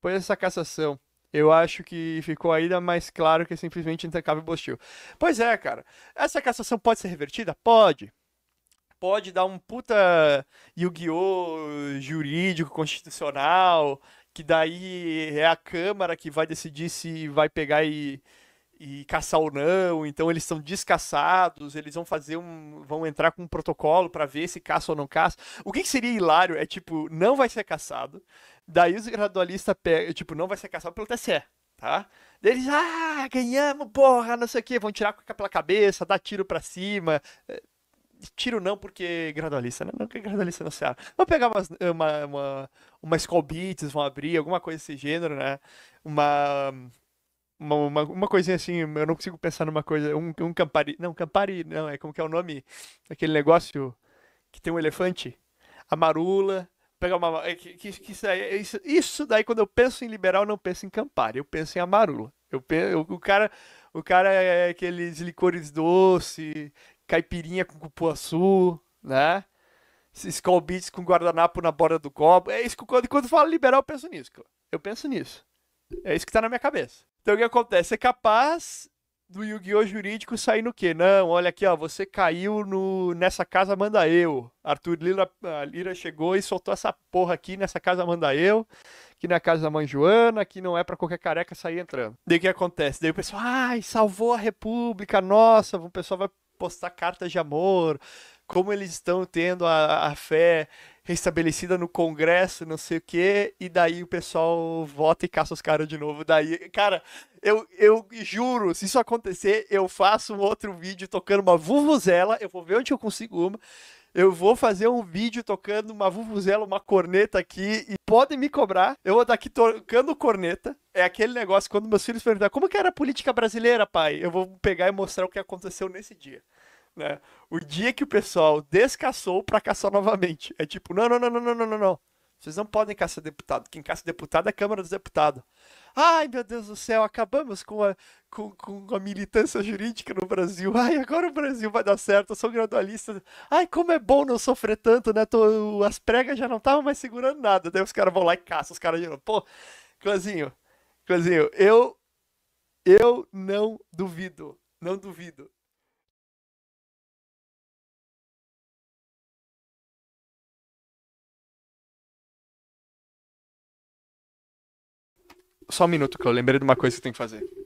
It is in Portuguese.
Depois dessa cassação, eu acho que ficou ainda mais claro que é simplesmente intercâmbio hostil. Pois é, cara. Essa cassação pode ser revertida? Pode. Pode dar um puta Yu-Gi-Oh! jurídico, constitucional, que daí é a Câmara que vai decidir se vai pegar e e caçar ou não, então eles são descaçados, eles vão fazer um. vão entrar com um protocolo para ver se caça ou não caça. O que, que, seria hilário é tipo, não vai ser caçado, daí os gradualistas pegam, tipo, não vai ser caçado pelo TSE, tá? Daí eles, ah, ganhamos, porra, não sei o quê, vão tirar pela cabeça, dar tiro pra cima. Eh, tiro não, porque gradualista, né? Não, porque gradualista não serve. Vão pegar umas, uma, uma, uma Skull Beats, vão abrir, alguma coisa desse gênero, né? Uma uma, uma, uma, coisinha assim, eu não consigo pensar numa coisa, um, um campari, não, campari, não, é como que é o nome, aquele negócio que tem um elefante, a marula, pegar uma, é que, que, que isso, daí, isso, isso, daí quando eu penso em liberal, eu não penso em campari, eu penso em amarula, eu, eu, o cara, o cara é aqueles licores doce, caipirinha com cupuaçu, né, Skull Beats com guardanapo na borda do copo. É isso que quando, quando falo liberal, eu penso nisso. Eu penso nisso. É isso que tá na minha cabeça. Então o que acontece? É capaz do Yu-Gi-Oh! jurídico sair no quê? Não, olha aqui, ó, você caiu no nessa casa manda eu. Arthur Lira, ah, Lira chegou e soltou essa porra aqui nessa casa manda eu, que na é casa da mãe Joana, que não é para qualquer careca sair entrando. Daí o que acontece? Daí o pessoal, ai, salvou a república, nossa, o pessoal vai postar cartas de amor, como eles estão tendo a, a fé restabelecida no Congresso, não sei o quê, e daí o pessoal vota e caça os caras de novo. Daí, cara, eu, eu juro, se isso acontecer, eu faço um outro vídeo tocando uma vuvuzela, eu vou ver onde eu consigo uma. Eu vou fazer um vídeo tocando uma vuvuzela, uma corneta aqui e podem me cobrar. Eu vou estar aqui tocando corneta. É aquele negócio quando meus filhos perguntar como que era a política brasileira, pai. Eu vou pegar e mostrar o que aconteceu nesse dia. Né? O dia que o pessoal descaçou para caçar novamente. É tipo, não, não, não, não, não, não, não. Vocês não podem caçar deputado. Quem caça deputado é a Câmara dos Deputados. Ai, meu Deus do céu, acabamos com a, com, com a militância jurídica no Brasil. Ai, agora o Brasil vai dar certo, eu sou gradualista. Ai, como é bom não sofrer tanto, né? Tô, as pregas já não estavam mais segurando nada. Daí os caras vão lá e caçam os caras viram. Pô, Clanzinho, Clanzinho, eu, eu não duvido, não duvido Só um minuto que eu lembrei de uma coisa que eu tenho que fazer.